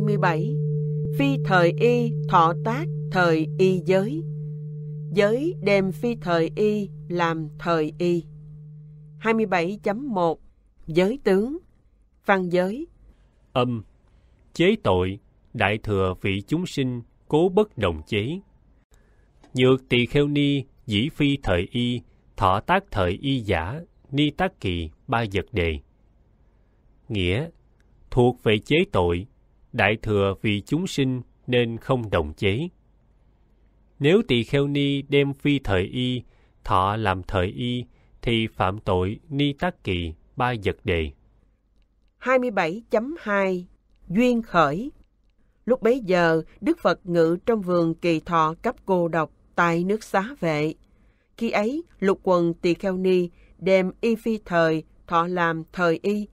27 Phi thời y thọ tác thời y giới Giới đem phi thời y làm thời y 27.1 Giới tướng Văn giới Âm Chế tội Đại thừa vị chúng sinh Cố bất đồng chế Nhược tỳ kheo ni Dĩ phi thời y Thọ tác thời y giả Ni tác kỳ ba vật đề Nghĩa Thuộc về chế tội đại thừa vì chúng sinh nên không đồng chế. Nếu tỳ kheo ni đem phi thời y, thọ làm thời y, thì phạm tội ni tác kỳ ba vật đề. 27.2 Duyên khởi Lúc bấy giờ, Đức Phật ngự trong vườn kỳ thọ cấp cô độc tại nước xá vệ. Khi ấy, lục quần tỳ kheo ni đem y phi thời, thọ làm thời y.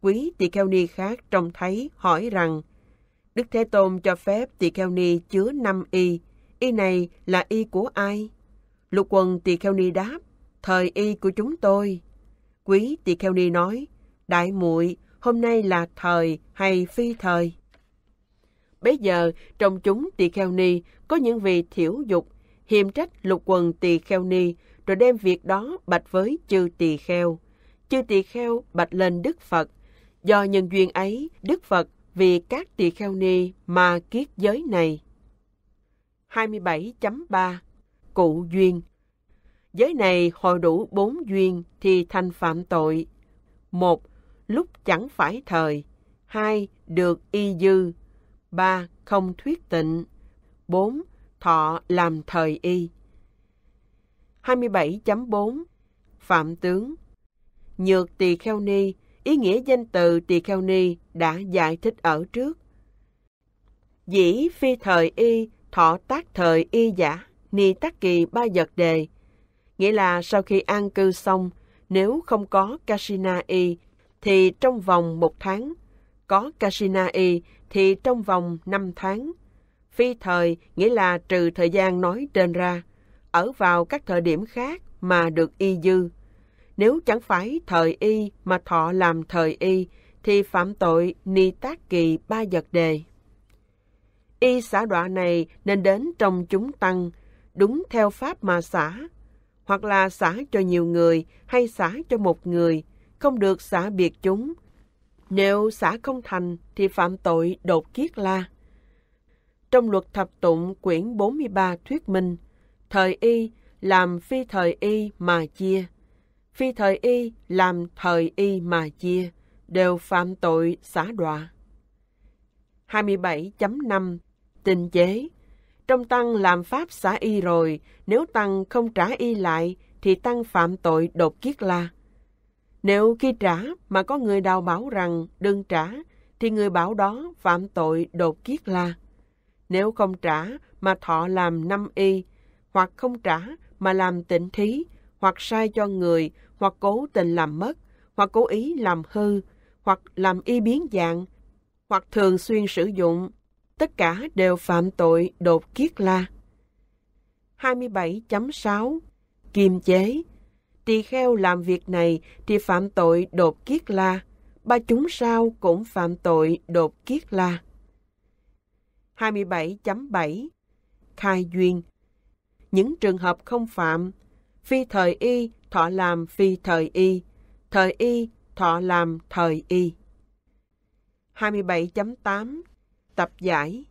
Quý tỳ kheo ni khác trông thấy hỏi rằng, Đức Thế Tôn cho phép tỳ kheo ni chứa năm y. Y này là y của ai? Lục quần tỳ kheo ni đáp, thời y của chúng tôi. Quý tỳ kheo ni nói, đại muội hôm nay là thời hay phi thời? Bấy giờ, trong chúng tỳ kheo ni có những vị thiểu dục, hiềm trách lục quần tỳ kheo ni, rồi đem việc đó bạch với chư tỳ kheo. Chư tỳ kheo bạch lên Đức Phật. Do nhân duyên ấy, Đức Phật vì các tỳ kheo ni mà kiết giới này. 27.3 Cụ duyên Giới này hồi đủ bốn duyên thì thành phạm tội. một Lúc chẳng phải thời. hai Được y dư. ba Không thuyết tịnh. bốn Thọ làm thời y. 27.4 Phạm tướng Nhược tỳ kheo ni ý nghĩa danh từ tỳ kheo ni đã giải thích ở trước. Dĩ phi thời y, thọ tác thời y giả, ni tác kỳ ba vật đề. Nghĩa là sau khi an cư xong, nếu không có Kasina y, thì trong vòng một tháng, có Kasina y thì trong vòng năm tháng. Phi thời nghĩa là trừ thời gian nói trên ra, ở vào các thời điểm khác mà được y dư nếu chẳng phải thời y mà thọ làm thời y, thì phạm tội ni tác kỳ ba vật đề. Y xả đọa này nên đến trong chúng tăng, đúng theo pháp mà xả, hoặc là xả cho nhiều người hay xả cho một người, không được xả biệt chúng. Nếu xả không thành thì phạm tội đột kiết la. Trong luật thập tụng quyển 43 thuyết minh, thời y làm phi thời y mà chia phi thời y làm thời y mà chia, đều phạm tội xả đọa. 27.5 Tình chế Trong tăng làm pháp xả y rồi, nếu tăng không trả y lại, thì tăng phạm tội đột kiết la. Nếu khi trả mà có người đào bảo rằng đừng trả, thì người bảo đó phạm tội đột kiết la. Nếu không trả mà thọ làm năm y, hoặc không trả mà làm tịnh thí, hoặc sai cho người, hoặc cố tình làm mất, hoặc cố ý làm hư, hoặc làm y biến dạng, hoặc thường xuyên sử dụng, tất cả đều phạm tội đột kiết la. 27.6 Kiềm chế Tỳ kheo làm việc này thì phạm tội đột kiết la, ba chúng sao cũng phạm tội đột kiết la. 27.7 Khai duyên Những trường hợp không phạm, phi thời y thọ làm phi thời y, thời y thọ làm thời y. 27.8 Tập giải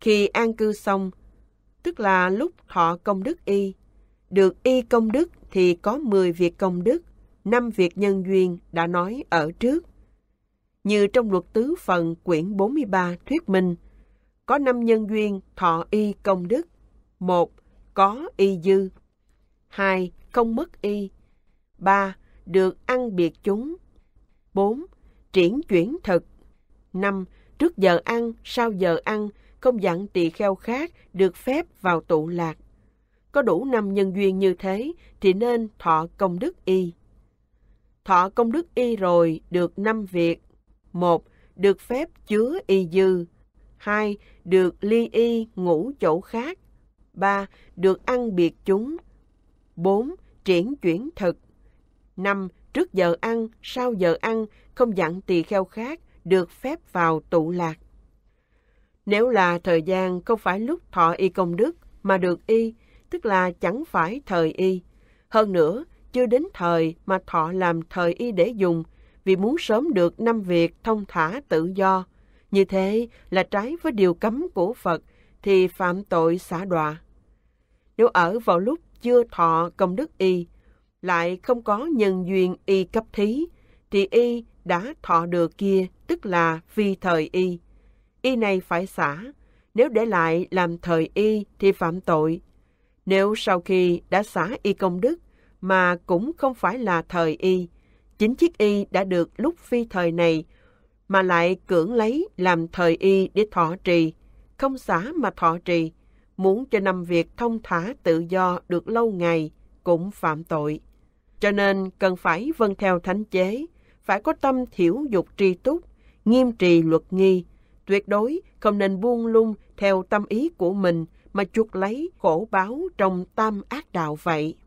Khi an cư xong, tức là lúc thọ công đức y, được y công đức thì có 10 việc công đức, 5 việc nhân duyên đã nói ở trước. Như trong luật tứ phần quyển 43 thuyết minh, có 5 nhân duyên thọ y công đức. 1. Có y dư. 2 không mất y. 3. Được ăn biệt chúng. 4. Triển chuyển thực. 5. Trước giờ ăn, sau giờ ăn, không dặn tỳ kheo khác được phép vào tụ lạc. Có đủ năm nhân duyên như thế thì nên thọ công đức y. Thọ công đức y rồi được năm việc. 1. Được phép chứa y dư. 2. Được ly y ngủ chỗ khác. 3. Được ăn biệt chúng. 4 triển chuyển thực. năm Trước giờ ăn, sau giờ ăn, không dặn tỳ kheo khác, được phép vào tụ lạc. Nếu là thời gian không phải lúc thọ y công đức mà được y, tức là chẳng phải thời y. Hơn nữa, chưa đến thời mà thọ làm thời y để dùng, vì muốn sớm được năm việc thông thả tự do. Như thế là trái với điều cấm của Phật, thì phạm tội xả đọa. Nếu ở vào lúc chưa thọ công đức y, lại không có nhân duyên y cấp thí, thì y đã thọ được kia, tức là phi thời y. Y này phải xả, nếu để lại làm thời y thì phạm tội. Nếu sau khi đã xả y công đức mà cũng không phải là thời y, chính chiếc y đã được lúc phi thời này mà lại cưỡng lấy làm thời y để thọ trì, không xả mà thọ trì, muốn cho năm việc thông thả tự do được lâu ngày cũng phạm tội. Cho nên cần phải vâng theo thánh chế, phải có tâm thiểu dục tri túc, nghiêm trì luật nghi, tuyệt đối không nên buông lung theo tâm ý của mình mà chuộc lấy khổ báo trong tam ác đạo vậy.